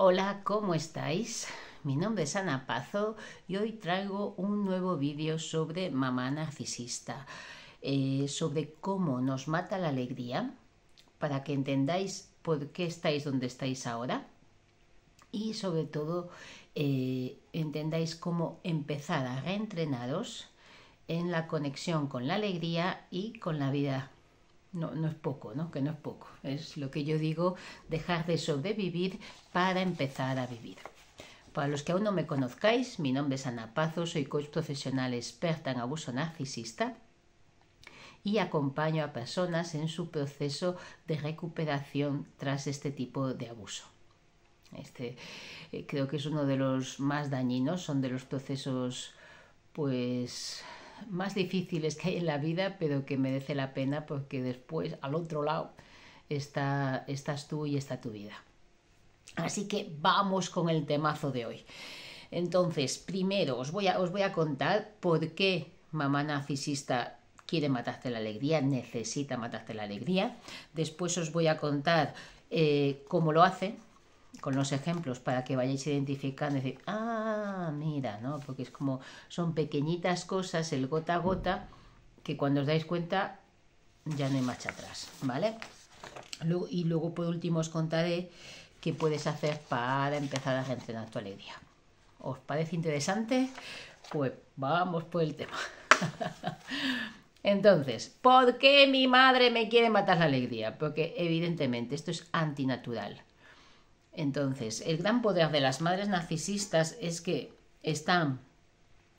Hola, ¿cómo estáis? Mi nombre es Ana Pazo y hoy traigo un nuevo vídeo sobre mamá narcisista, eh, sobre cómo nos mata la alegría, para que entendáis por qué estáis donde estáis ahora y sobre todo eh, entendáis cómo empezar a reentrenaros en la conexión con la alegría y con la vida no, no es poco, ¿no? Que no es poco. Es lo que yo digo, dejar de sobrevivir para empezar a vivir. Para los que aún no me conozcáis, mi nombre es Ana Pazo, soy coach profesional experta en abuso narcisista y acompaño a personas en su proceso de recuperación tras este tipo de abuso. Este eh, creo que es uno de los más dañinos, son de los procesos pues más difíciles que hay en la vida, pero que merece la pena porque después al otro lado está, estás tú y está tu vida. Así que vamos con el temazo de hoy. Entonces, primero os voy a, os voy a contar por qué mamá narcisista quiere matarte la alegría, necesita matarte la alegría. Después os voy a contar eh, cómo lo hace, con los ejemplos para que vayáis identificando y decir, ah, mira, ¿no? Porque es como, son pequeñitas cosas, el gota a gota, que cuando os dais cuenta ya no hay marcha atrás, ¿vale? y luego por último os contaré qué puedes hacer para empezar a entrenar tu alegría. ¿Os parece interesante? Pues vamos por el tema. Entonces, ¿por qué mi madre me quiere matar la alegría? Porque evidentemente esto es antinatural. Entonces, el gran poder de las madres narcisistas es que están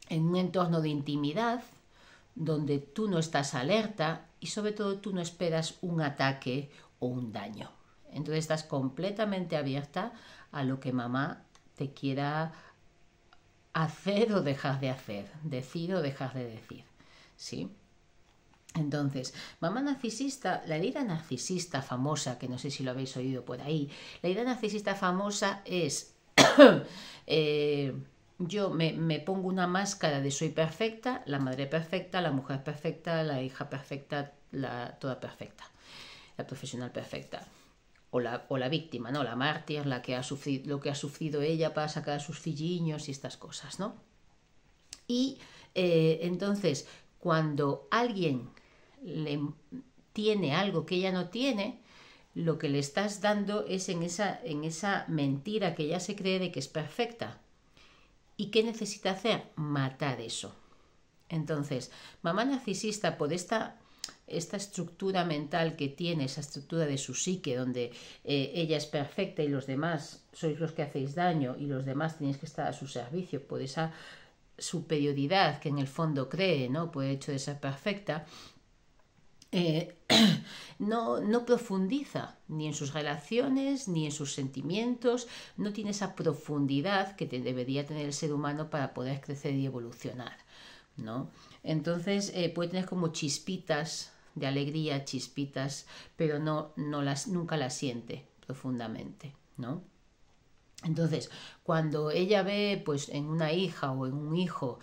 en un entorno de intimidad donde tú no estás alerta y sobre todo tú no esperas un ataque o un daño. Entonces estás completamente abierta a lo que mamá te quiera hacer o dejar de hacer, decir o dejar de decir. ¿sí? Entonces, mamá narcisista, la herida narcisista famosa, que no sé si lo habéis oído por ahí, la herida narcisista famosa es eh, yo me, pongo una máscara de soy perfecta, la madre perfecta, la mujer perfecta, la hija perfecta, la toda perfecta, la profesional perfecta. O la, o la víctima, ¿no? La mártir, la que ha sufrido, lo que ha sufrido ella para sacar a sus filliños y estas cosas, ¿no? Y eh, entonces, cuando alguien le tiene algo que ella no tiene, lo que le estás dando es en esa, en esa mentira que ella se cree de que es perfecta. ¿Y qué necesita hacer? Matar eso. Entonces, mamá narcisista, por esta, esta estructura mental que tiene, esa estructura de su psique, donde eh, ella es perfecta y los demás sois los que hacéis daño y los demás tenéis que estar a su servicio, por esa superioridad que en el fondo cree, ¿no? Por pues el hecho de ser perfecta, eh, no, no, profundiza ni en sus relaciones, ni en sus sentimientos, no tiene esa profundidad que debería tener el ser humano para poder crecer y evolucionar, ¿no? Entonces eh, puede tener como chispitas de alegría, chispitas, pero no, no las, nunca las siente profundamente, ¿no? Entonces, cuando ella ve pues en una hija o en un hijo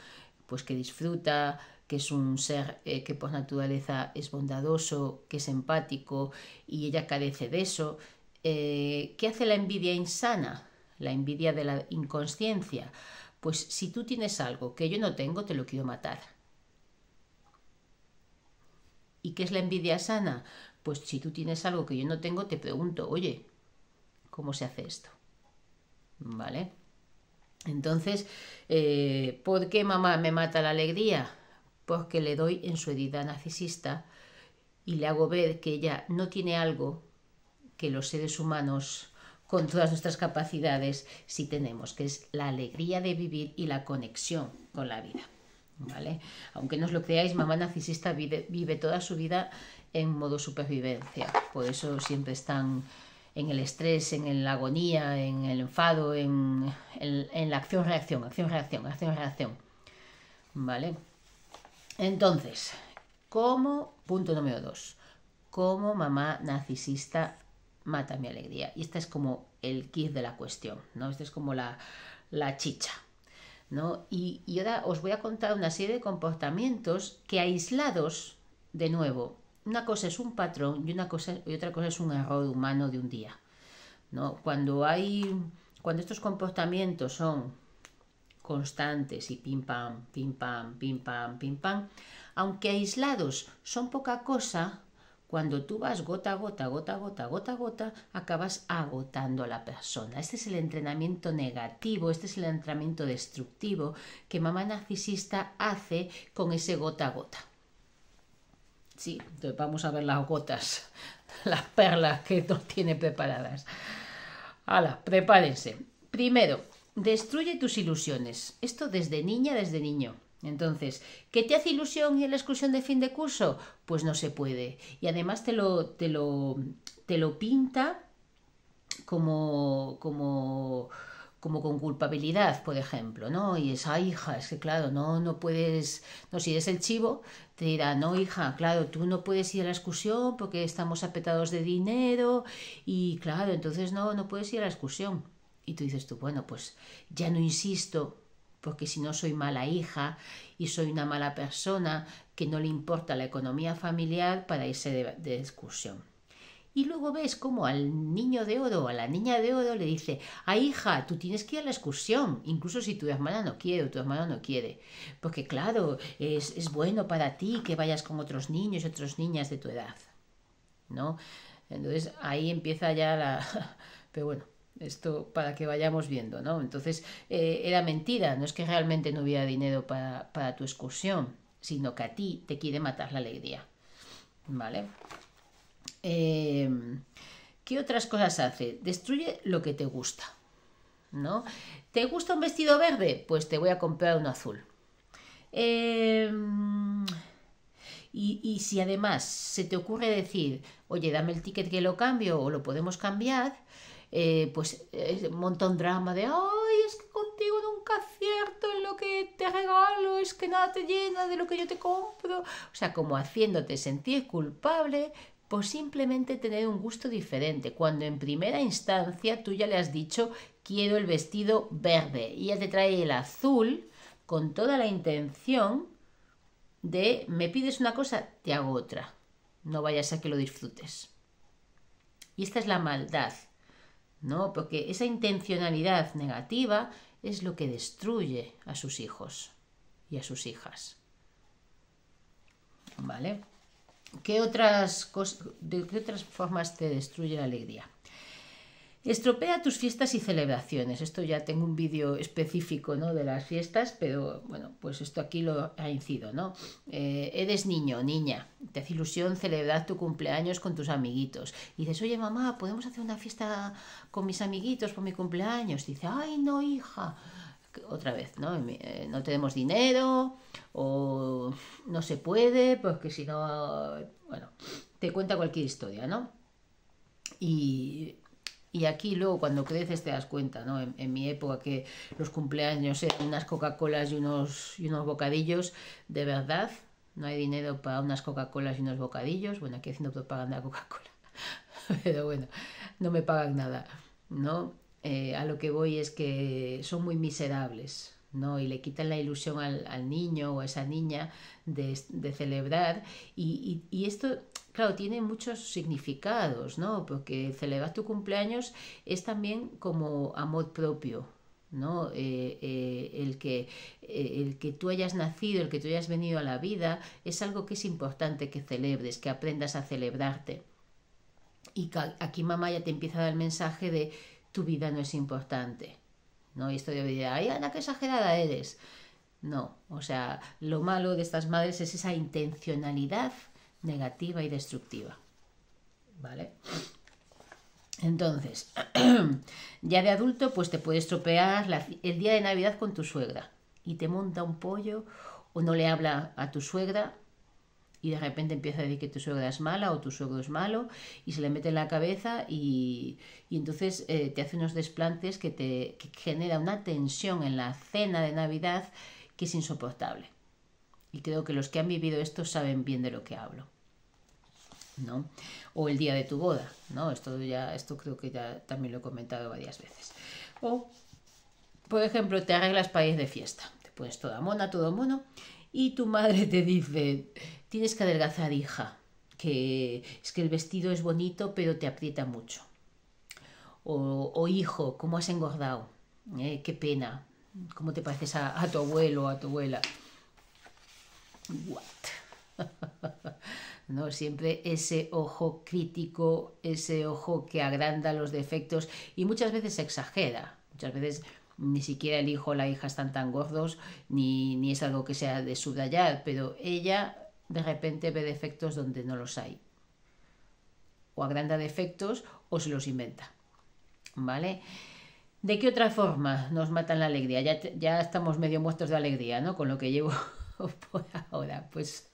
pues que disfruta, que es un ser eh, que por naturaleza es bondadoso, que es empático y ella carece de eso, eh, ¿qué hace la envidia insana? La envidia de la inconsciencia. Pues si tú tienes algo que yo no tengo, te lo quiero matar. ¿Y qué es la envidia sana? Pues si tú tienes algo que yo no tengo, te pregunto, oye, ¿cómo se hace esto? ¿vale? Entonces, eh, ¿por qué mamá me mata la alegría? Porque pues le doy en su herida narcisista y le hago ver que ella no tiene algo que los seres humanos con todas nuestras capacidades sí tenemos, que es la alegría de vivir y la conexión con la vida. ¿Vale? Aunque no os lo creáis, mamá narcisista vive toda su vida en modo supervivencia. Por eso siempre están en el estrés, en la agonía, en el enfado, en, la acción-reacción, acción-reacción, acción-reacción. ¿Vale? Entonces, ¿cómo? Punto número dos. ¿Cómo mamá narcisista mata mi alegría? Y este es como el kit de la cuestión, ¿no? Esta es como la, chicha. Y, y ahora os voy a contar una serie de comportamientos que aislados, de nuevo, una cosa es un patrón y una cosa y otra cosa es un error humano de un día. ¿no? Cuando hay cuando estos comportamientos son constantes y pim pam, pim pam, pim pam, pim pam, aunque aislados son poca cosa, cuando tú vas gota a gota, gota a gota, gota a gota, acabas agotando a la persona. Este es el entrenamiento negativo, este es el entrenamiento destructivo que mamá narcisista hace con ese gota a gota. Sí, entonces vamos a ver las gotas, las perlas que nos tiene preparadas. Hala, prepárense. Primero, destruye tus ilusiones. Esto desde niña, desde niño. Entonces, ¿qué te hace ilusión y la exclusión de fin de curso? Pues no se puede. Y además te lo, te lo, te lo pinta como, como, como con culpabilidad, por ejemplo, ¿no? Y esa hija, es que claro, no, no puedes, no, si eres el chivo, te dirá, no, hija, claro, tú no puedes ir a la excursión porque estamos apetados de dinero y claro, entonces no, no puedes ir a la excursión. Y tú dices tú, bueno, pues ya no insisto porque si no soy mala hija y soy una mala persona que no le importa la economía familiar para irse de excursión y luego ves como al niño de oro o a la niña de oro le dice, ah, hija, tú tienes que ir a la excursión, incluso si tu hermana no quiere o tu hermano no quiere, porque claro, es, es bueno para ti que vayas con otros niños y otras niñas de tu edad, ¿no? Entonces ahí empieza ya la... Pero bueno, esto para que vayamos viendo, ¿no? Entonces eh, era mentira, no es que realmente no hubiera dinero para, para tu excursión, sino que a ti te quiere matar la alegría, ¿vale? Em, ¿Qué otras cosas hace? Destruye lo que te gusta. ¿No? ¿Te gusta un vestido verde? Pues te voy a comprar uno azul. Em, y, si además se te ocurre decir, oye, dame el ticket que lo cambio o lo podemos cambiar, eh, pues un montón de drama de, ay, es que contigo nunca acierto en lo que te regalo, es que nada te llena de lo que yo te compro. O sea, como haciéndote sentir culpable por simplemente tener un gusto diferente, cuando en primera instancia tú ya le has dicho quiero el vestido verde y ella te trae el azul con toda la intención de me pides una cosa, te hago otra, no vayas a que lo disfrutes. Y esta es la maldad, ¿no? Porque esa intencionalidad negativa es lo que destruye a sus hijos y a sus hijas. ¿Vale? ¿Qué otras ¿De otras formas te destruye la alegría? Estropea tus fiestas y celebraciones. Esto ya tengo un vídeo específico ¿no? de las fiestas, pero bueno, pues esto aquí lo ha incido, ¿no? Eh, eres niño, niña, te hace ilusión celebrar tu cumpleaños con tus amiguitos. Y dices, oye mamá, ¿podemos hacer una fiesta con mis amiguitos por mi cumpleaños? dice, ay no, hija, otra vez, ¿no? Eh, no tenemos dinero o no se puede, porque si no, bueno, te cuenta cualquier historia, ¿no? Y, aquí luego cuando creces te das cuenta, ¿no? En, mi época que los cumpleaños eran unas Coca-Colas y unos, y unos bocadillos, de verdad, no hay dinero para unas Coca-Colas y unos bocadillos, bueno, aquí haciendo propaganda Coca-Cola, pero bueno, no me pagan nada, ¿no? Eh, a lo que voy es que son muy miserables. ¿no? y le quitan la ilusión al, niño o a esa niña de, celebrar y, esto claro, tiene muchos significados, ¿no? Porque celebrar tu cumpleaños es también como amor propio, ¿no? Eh, eh, el, que, el que tú hayas nacido, el que tú hayas venido a la vida, es algo que es importante que celebres, que aprendas a celebrarte. Y aquí mamá ya te empieza a dar el mensaje de tu vida no es importante. No, y esto de vida, ay, Ana, qué exagerada eres. No, o sea, lo malo de estas madres es esa intencionalidad negativa y destructiva. ¿Vale? Entonces, ya de adulto, pues te puede estropear el día de Navidad con tu suegra y te monta un pollo o no le habla a tu suegra y de repente empieza a decir que tu suegra es mala o tu suegro es malo y se le mete en la cabeza y, entonces eh, te hace unos desplantes que te genera una tensión en la cena de Navidad que es insoportable. Y creo que los que han vivido esto saben bien de lo que hablo. ¿no? O el día de tu boda, ¿no? Esto ya, esto creo que ya también lo he comentado varias veces. O, por ejemplo, te arreglas para ir de fiesta, te pones toda mona, todo mono, y tu madre te dice, tienes que adelgazar, hija, que es que el vestido es bonito, pero te aprieta mucho. O, hijo, ¿cómo has engordado? Eh, qué pena, ¿cómo te pareces a, tu abuelo o a tu abuela? What? ¿no? Siempre ese ojo crítico, ese ojo que agranda los defectos y muchas veces exagera, muchas veces ni siquiera el hijo o la hija están tan gordos, ni, ni es algo que sea de subrayar, pero ella de repente ve defectos donde no los hay. O agranda defectos o se los inventa. ¿Vale? ¿De qué otra forma nos matan la alegría? Ya, ya estamos medio muertos de alegría, ¿no? Con lo que llevo por ahora. Pues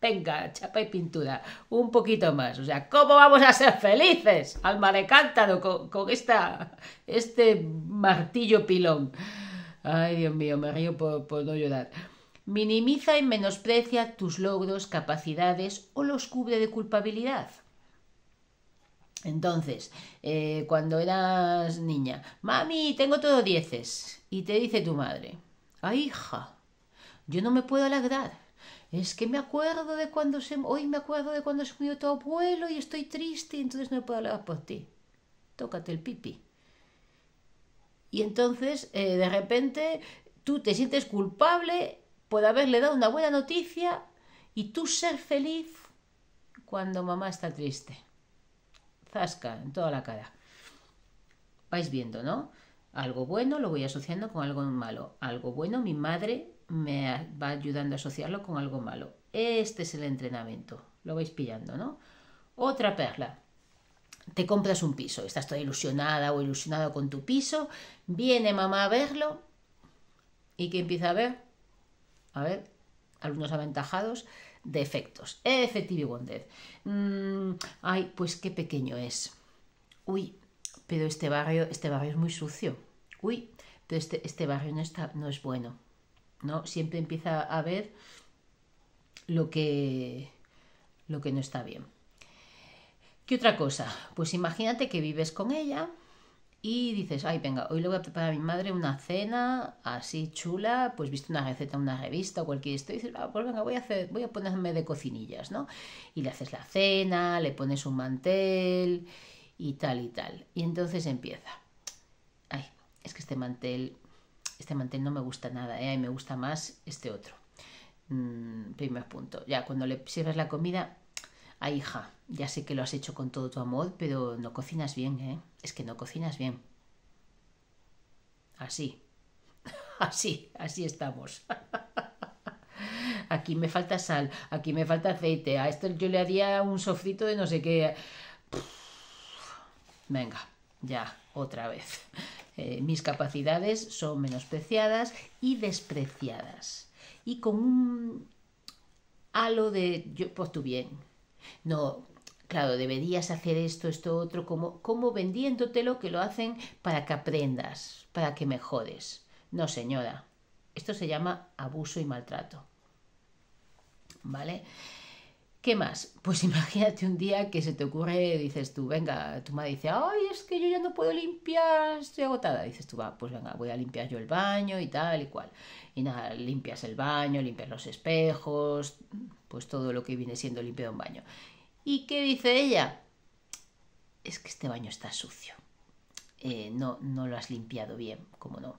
venga, chapa y pintura, un poquito más. O sea, ¿cómo vamos a ser felices? Alma de cántaro con, esta, este martillo pilón. Ay, Dios mío, me río por, por no llorar minimiza y menosprecia tus logros, capacidades o los cubre de culpabilidad. Entonces, eh, cuando eras niña, mami, tengo todo dieces, y te dice tu madre, ay hija, yo no me puedo alegrar, es que me acuerdo de cuando se hoy me acuerdo de cuando se murió tu abuelo y estoy triste y entonces no puedo hablar por ti tócate el pipi y entonces eh, de repente tú te sientes culpable por haberle dado una buena noticia y tú ser feliz cuando mamá está triste. Zasca en toda la cara. Vais viendo, ¿no? Algo bueno lo voy asociando con algo malo. Algo bueno mi madre me va ayudando a asociarlo con algo malo. Este es el entrenamiento. Lo vais pillando, ¿no? Otra perla. Te compras un piso, estás toda ilusionada o ilusionado con tu piso, viene mamá a verlo y que empieza a ver a ver, algunos aventajados defectos. Efectivo Effective mm, ay, pues qué pequeño es. Uy, pero este barrio, este barrio es muy sucio. Uy, pero este, este, barrio no, está, no es bueno. ¿No? Siempre empieza a ver lo que, lo que no está bien. ¿Qué otra cosa? Pues imagínate que vives con ella, y dices, ay, venga, hoy le voy a preparar a mi madre una cena así chula, pues visto una receta, una revista o cualquier esto, y dices, ah, pues venga, voy a, hacer, voy a ponerme de cocinillas, ¿no? Y le haces la cena, le pones un mantel y tal y tal. Y entonces empieza, ay, es que este mantel, este mantel no me gusta nada, ¿eh? mí me gusta más este otro. Mm, primer punto, ya cuando le sirves la comida, Ah, hija, ya sé que lo has hecho con todo tu amor, pero no cocinas bien, ¿eh? Es que no cocinas bien. Así. Así, así estamos. Aquí me falta sal, aquí me falta aceite. A esto yo le haría un sofrito de no sé qué. Venga, ya, otra vez. Eh, mis capacidades son menospreciadas y despreciadas. Y con un halo de yo por pues tu bien, no, claro, deberías hacer esto, esto, otro, como, como vendiéndotelo que lo hacen para que aprendas, para que mejores. No, señora, esto se llama abuso y maltrato. ¿Vale? ¿Qué más? Pues imagínate un día que se te ocurre, dices tú, venga, tu madre dice, ay, es que yo ya no puedo limpiar, estoy agotada. Dices tú, va, pues venga, voy a limpiar yo el baño y tal y cual. Y nada, limpias el baño, limpias los espejos, pues todo lo que viene siendo limpiado en un baño. ¿Y qué dice ella? Es que este baño está sucio. Eh, no, no lo has limpiado bien, como no.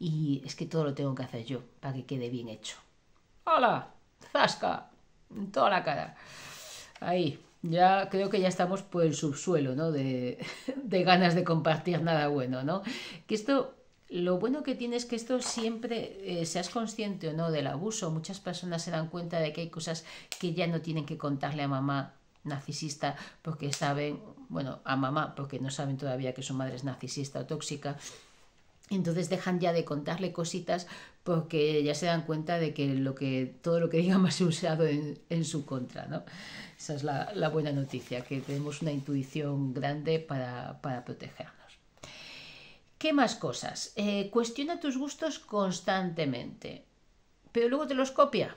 Y es que todo lo tengo que hacer yo para que quede bien hecho. ¡Hala! ¡Zasca! en toda la cara. Ahí, ya creo que ya estamos por el subsuelo, ¿no? De, ganas de compartir nada bueno, ¿no? Que esto, lo bueno que tiene es que esto siempre, eh, seas consciente o no del abuso, muchas personas se dan cuenta de que hay cosas que ya no tienen que contarle a mamá narcisista porque saben, bueno, a mamá porque no saben todavía que su madre es narcisista o tóxica entonces dejan ya de contarle cositas porque ya se dan cuenta de que, lo que todo lo que diga más usado en, su contra. Esa es la, buena noticia, que tenemos una intuición grande para, protegernos. ¿Qué más cosas? Eh, cuestiona tus gustos constantemente, pero luego te los copia.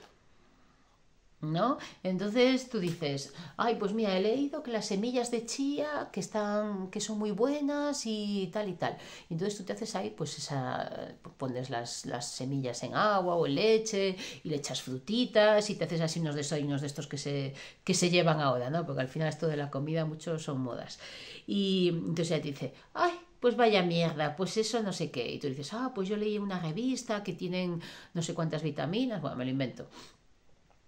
¿no? Entonces tú dices, ay, pues mira, he leído que las semillas de chía que están, que son muy buenas y tal y tal. entonces tú te haces ahí, pues esa, pones las, semillas en agua o en leche y le echas frutitas y te haces así unos desayunos de estos que se, que se llevan ahora, ¿no? Porque al final esto de la comida muchos son modas. Y entonces ella te dice, ay, pues vaya mierda, pues eso no sé qué. Y tú dices, ah, pues yo leí una revista que tienen no sé cuántas vitaminas, bueno, me lo invento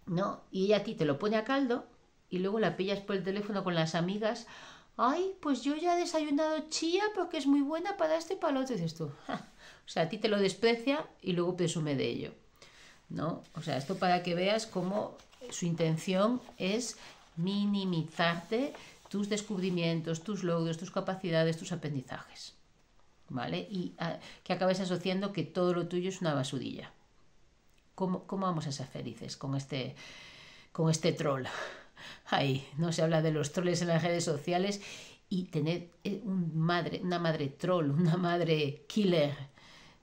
¿no? Y ella a ti te lo pone a caldo y luego la pillas por el teléfono con las amigas. Ay, pues yo ya he desayunado chía porque es muy buena para este palote. Dices tú, o sea, a ti te lo desprecia y luego presume de ello. ¿No? O sea, esto para que veas cómo su intención es minimizarte tus descubrimientos, tus logros, tus capacidades, tus aprendizajes. ¿Vale? Y ah, que acabes asociando que todo lo tuyo es una basurilla. ¿Cómo, vamos a ser felices con este, con este troll? Ahí, no se habla de los troles en las redes sociales y tener eh, una madre troll, una madre killer,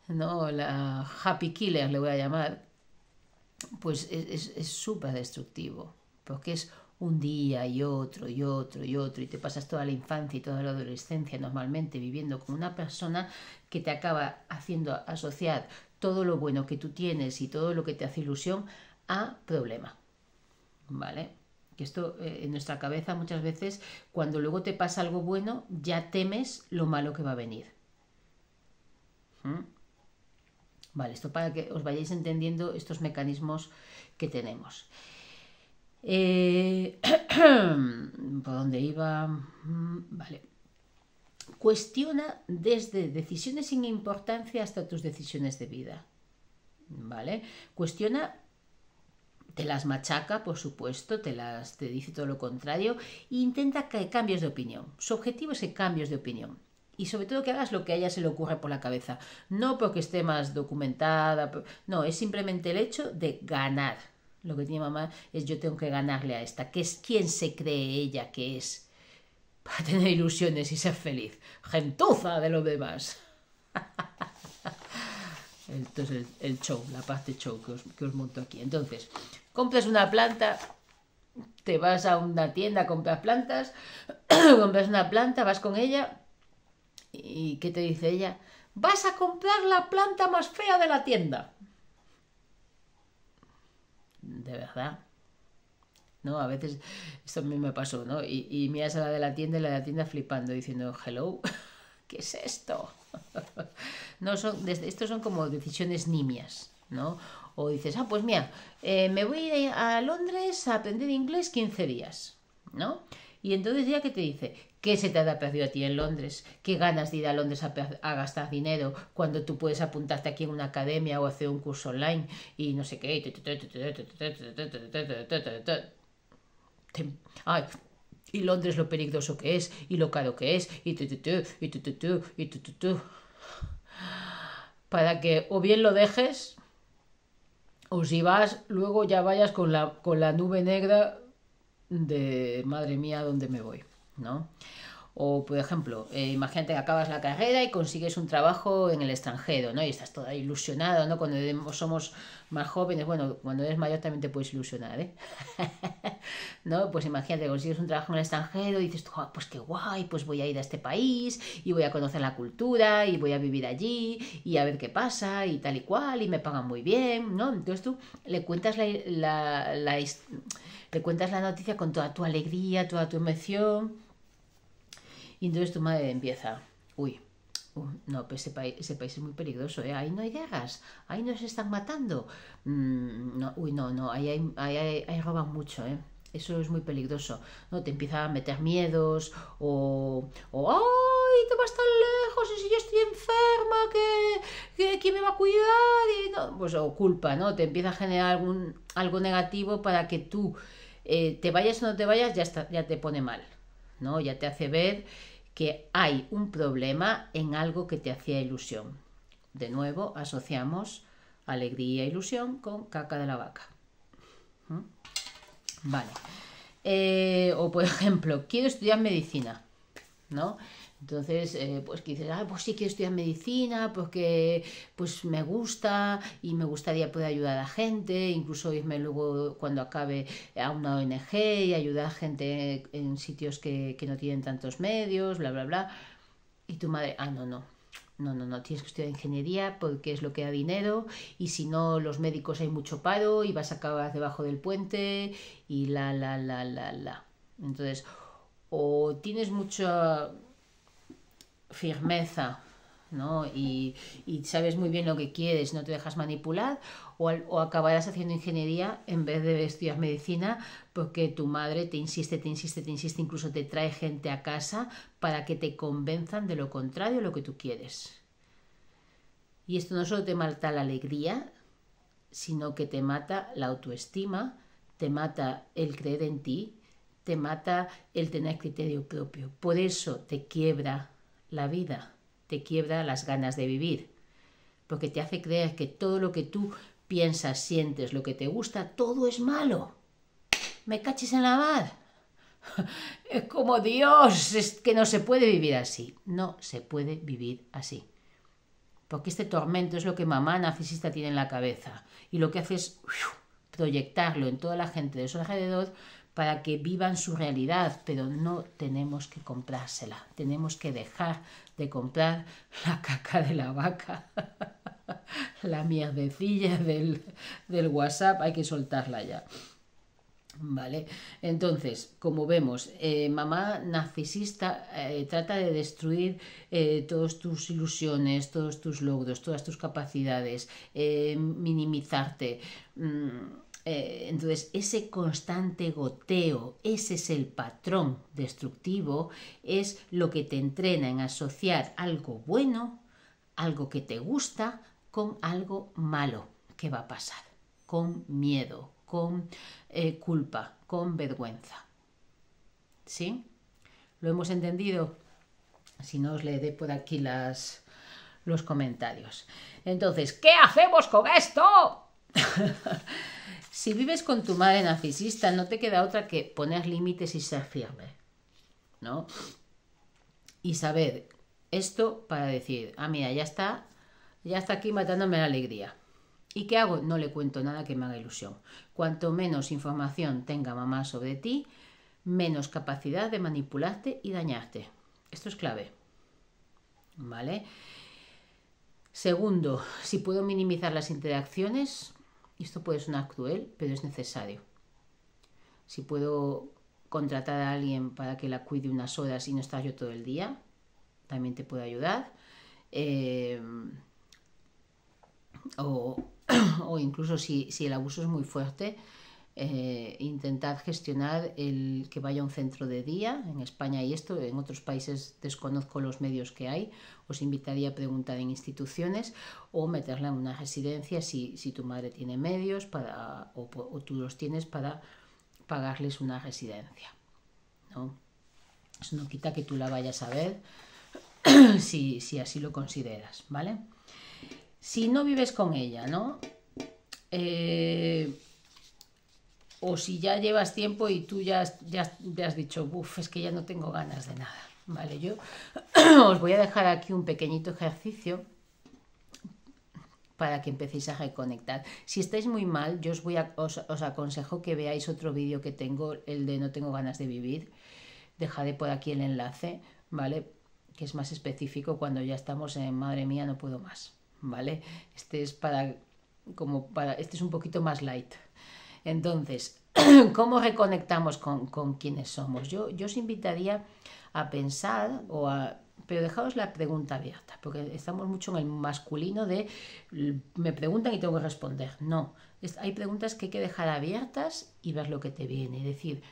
¿no? La happy killer le voy a llamar, pues es súper destructivo, porque es un día y otro y otro y otro y te pasas toda la infancia y toda la adolescencia normalmente viviendo con una persona que te acaba haciendo asociar todo lo bueno que tú tienes y todo lo que te hace ilusión a problema. ¿Vale? Que esto eh, en nuestra cabeza muchas veces, cuando luego te pasa algo bueno, ya temes lo malo que va a venir. ¿Mm? Vale, esto para que os vayáis entendiendo estos mecanismos que tenemos. Eh, ¿Por dónde iba? Mm, vale cuestiona desde decisiones sin importancia hasta tus decisiones de vida. ¿Vale? Cuestiona, te las machaca, por supuesto, te las te dice todo lo contrario e intenta que cambies de opinión. Su objetivo es que de opinión. Y sobre todo que hagas lo que a ella se le ocurre por la cabeza. No porque esté más documentada, no, es simplemente el hecho de ganar. Lo que tiene mamá es yo tengo que ganarle a esta, que es quien se cree ella que es para tener ilusiones y ser feliz. Gentuza de los demás. Entonces, el show, la parte show que os, que os monto aquí. Entonces, compras una planta, te vas a una tienda, compras plantas, compras una planta, vas con ella y ¿qué te dice ella? Vas a comprar la planta más fea de la tienda. De verdad. ¿no? A veces esto a mí me pasó, ¿no? Y, y, miras a la de la tienda y la de la tienda flipando, diciendo, hello, ¿qué es esto? no son, estos son como decisiones nimias, ¿no? O dices, ah, pues mira, me voy a Londres a aprender inglés 15 días, ¿no? Y entonces ya que te dice, ¿qué se te ha perdido a ti en Londres? ¿Qué ganas de ir a Londres a, a, gastar dinero cuando tú puedes apuntarte aquí en una academia o hacer un curso online y no sé qué? Ay, y Londres lo peligroso que es, y lo caro que es, y tu, tu, tu, y tu, tu, y tu, tu, tu. Para que o bien lo dejes, o si vas, luego ya vayas con la, con la nube negra de madre mía, ¿dónde me voy? ¿No? O, por ejemplo, eh, imagínate que acabas la carrera y consigues un trabajo en el extranjero, ¿no? Y estás toda ilusionada, ¿no? Cuando somos más jóvenes, bueno, cuando eres mayor también te puedes ilusionar, ¿eh? ¿No? Pues imagínate, consigues un trabajo en el extranjero y dices, ah, pues qué guay, pues voy a ir a este país y voy a conocer la cultura y voy a vivir allí y a ver qué pasa y tal y cual y me pagan muy bien, ¿no? Entonces tú le cuentas la, le cuentas la noticia con toda tu alegría, toda tu emoción y entonces tu madre empieza, uy, no, pues ese, país, es muy peligroso, ¿eh? ahí no hay guerras, ahí se están matando, mm, uy, no, no, ahí, ahí, roban mucho, ¿eh? Eso es muy peligroso, ¿no? Te empieza a meter miedos o, o ¡ay, te vas tan lejos! Y si yo estoy enferma, ¿qué, quién me va a cuidar? Y pues o culpa, ¿no? Te empieza a generar algún, algo negativo para que tú eh, te vayas o no te vayas, ya, ya te pone mal, ¿no? Ya te hace ver que hay un problema en algo que te hacía ilusión. De nuevo, asociamos alegría e ilusión con caca de la vaca. ¿Mm? Vale. Eh, o por ejemplo, quiero estudiar medicina, ¿no? Entonces, eh, pues que dices, ah, pues sí quiero estudiar medicina, porque pues, pues me gusta y me gustaría poder ayudar a gente, incluso irme luego cuando acabe a una ONG y ayudar a gente en sitios que, no tienen tantos medios, bla, bla, bla. Y tu madre, ah, no, no, no, no, no, tienes que estudiar ingeniería porque es lo que da dinero y si no, los médicos hay mucho paro y vas a acabar debajo del puente y la, la, la, la, la. Entonces, o tienes mucho firmeza, ¿no? Y, sabes muy bien lo que quieres, no te dejas manipular, o, o, acabarás haciendo ingeniería en vez de estudiar medicina porque tu madre te insiste, te insiste, te insiste, incluso te trae gente a casa para que te convenzan de lo contrario a lo que tú quieres. Y esto no solo te mata la alegría, sino que te mata la autoestima, te mata el creer en ti, te mata el tener criterio propio. Por eso te quiebra la vida te quiebra las ganas de vivir, porque te hace creer que todo lo que tú piensas, sientes, lo que te gusta, todo es malo. Me caches en la mar. Es como Dios, es que no se puede vivir así. No se puede vivir así. Porque este tormento es lo que mamá narcisista tiene en la cabeza. Y lo que hace es proyectarlo en toda la gente de su alrededor para que vivan su realidad, pero no tenemos que comprársela, tenemos que dejar de comprar la caca de la vaca, la mierdecilla del, WhatsApp, hay que soltarla ya. Vale, entonces, como vemos, eh, mamá narcisista eh, trata de destruir eh, todas tus ilusiones, todos tus logros, todas tus capacidades, minimizarte. Mm, eh, entonces, ese constante goteo, ese es el patrón destructivo, es lo que te entrena en asociar algo bueno, algo que te gusta, con algo malo que va a pasar, con miedo, con eh, culpa, con vergüenza. ¿Sí? ¿Lo hemos entendido? Si no, os le dé por aquí las, los comentarios. Entonces, ¿qué hacemos con esto? Si vives con tu madre narcisista, no te queda otra que poner límites y ser firme, ¿no? Y saber esto para decir, ah, mira, ya está, ya está aquí matándome la alegría. ¿Y qué hago? No le cuento nada que me haga ilusión. Cuanto menos información tenga mamá sobre ti, menos capacidad de manipularte y dañarte. Esto es clave. ¿Vale? Segundo, si puedo minimizar las interacciones, y esto puede sonar cruel, pero es necesario. Si puedo contratar a alguien para que la cuide unas horas y no estar yo todo el día, también te puedo ayudar. Eh, o, incluso si el abuso es muy fuerte, eh, intentar gestionar el que vaya a un centro de día en España y esto, en otros países desconozco los medios que hay, os invitaría a preguntar en instituciones o meterla en una residencia si, tu madre tiene medios para, o, tú los tienes para pagarles una residencia. ¿no? Eso no quita que tú la vayas a ver si, así lo consideras, ¿vale? Si no vives con ella, ¿no? Eh, o si ya llevas tiempo y tú ya, ya, has dicho, uff, es que ya no tengo ganas de nada. Vale, yo os voy a dejar aquí un pequeñito ejercicio para que empecéis a reconectar. Si estáis muy mal, yo os, voy os aconsejo que veáis otro vídeo que tengo, el de No tengo ganas de vivir. Dejaré por aquí el enlace, ¿vale? Que es más específico cuando ya estamos en madre mía, no puedo más, ¿vale? Este es para, como para, este es un poquito más light, entonces, ¿cómo reconectamos con, con quienes somos? Yo, yo os invitaría a pensar o a pero dejaos la pregunta abierta, porque estamos mucho en el masculino de me preguntan y tengo que responder. No, hay preguntas que hay que dejar abiertas y ver lo que te viene. Es decir,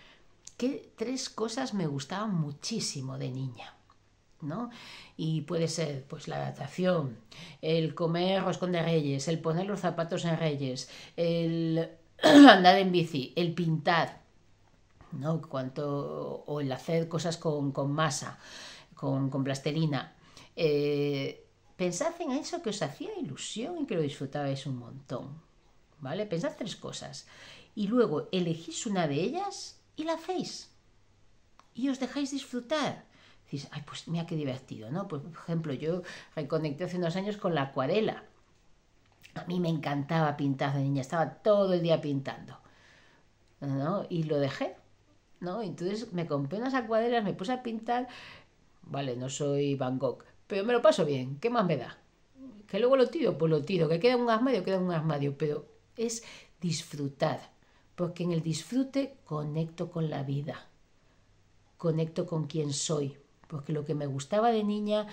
¿qué tres cosas me gustaban muchísimo de niña? ¿No? Y puede ser pues la adaptación, el comer roscón de reyes, el poner los zapatos en reyes, el andar en bici, el pintar, ¿no? Cuanto, o el hacer cosas con, masa, con, con plastelina. Eh, pensad en eso que os hacía ilusión y que lo disfrutabais un montón. ¿Vale? Pensad tres cosas. Y luego elegís una de ellas y la hacéis. Y os dejáis disfrutar. Dices, ay, pues mira qué divertido, ¿no? Pues, por ejemplo, yo reconecté hace unos años con la acuarela. A mí me encantaba pintar de niña, estaba todo el día pintando. ¿no? Y lo dejé. ¿no? Entonces me compré unas acuarelas, me puse a pintar. Vale, no soy Van Gogh, pero me lo paso bien. ¿Qué más me da? Que luego lo tiro, pues lo tiro. Que queda un armario, queda un armario. Pero es disfrutar, porque en el disfrute conecto con la vida, conecto con quien soy, porque lo que me gustaba de niña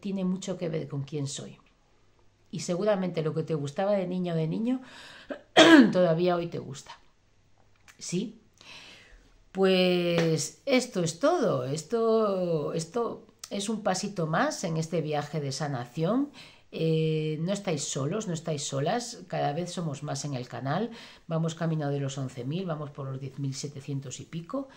tiene mucho que ver con quién soy y seguramente lo que te gustaba de niño de niño todavía hoy te gusta. ¿Sí? Pues esto es todo. Esto, esto es un pasito más en este viaje de sanación. Eh, no estáis solos, no estáis solas, cada vez somos más en el canal, vamos camino de los 11.000, vamos por los 10.700 y pico.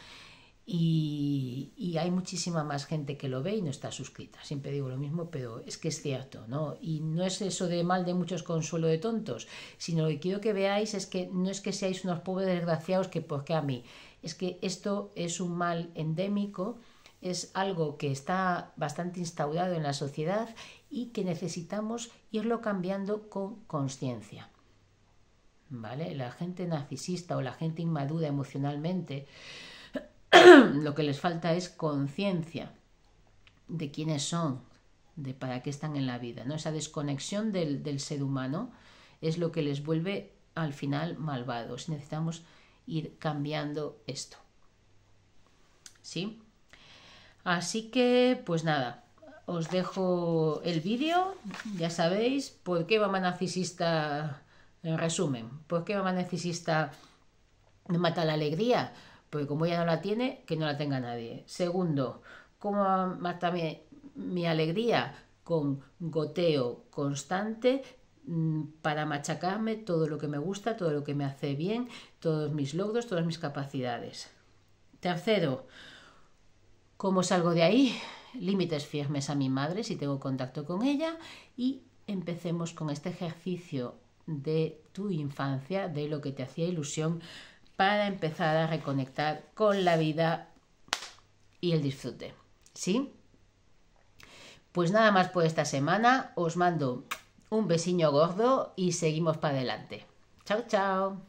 Y, hay muchísima más gente que lo ve y no está suscrita. Siempre digo lo mismo, pero es que es cierto, ¿no? Y no es eso de mal de muchos consuelo de tontos, sino lo que quiero que veáis es que no es que seáis unos pobres desgraciados que porque a mí, es que esto es un mal endémico, es algo que está bastante instaurado en la sociedad y que necesitamos irlo cambiando con conciencia. ¿Vale? La gente narcisista o la gente inmadura emocionalmente lo que les falta es conciencia de quiénes son, de para qué están en la vida. ¿no? Esa desconexión del, ser humano es lo que les vuelve al final malvados. Necesitamos ir cambiando esto. Así que, pues nada, os dejo el vídeo, ya sabéis, por qué mamá narcisista, en resumen, por qué mamá narcisista mata la alegría, porque como ella no la tiene, que no la tenga nadie. Segundo, cómo mata mi, mi alegría con goteo constante mm, para machacarme todo lo que me gusta, todo lo que me hace bien, todos mis logros, todas mis capacidades. Tercero, ¿cómo salgo de ahí? Límites firmes a mi madre si tengo contacto con ella y empecemos con este ejercicio de tu infancia, de lo que te hacía ilusión para empezar a reconectar con la vida y el disfrute. ¿Sí? Pues nada más por esta semana, os mando un besiño gordo y seguimos para adelante. Chao, chao.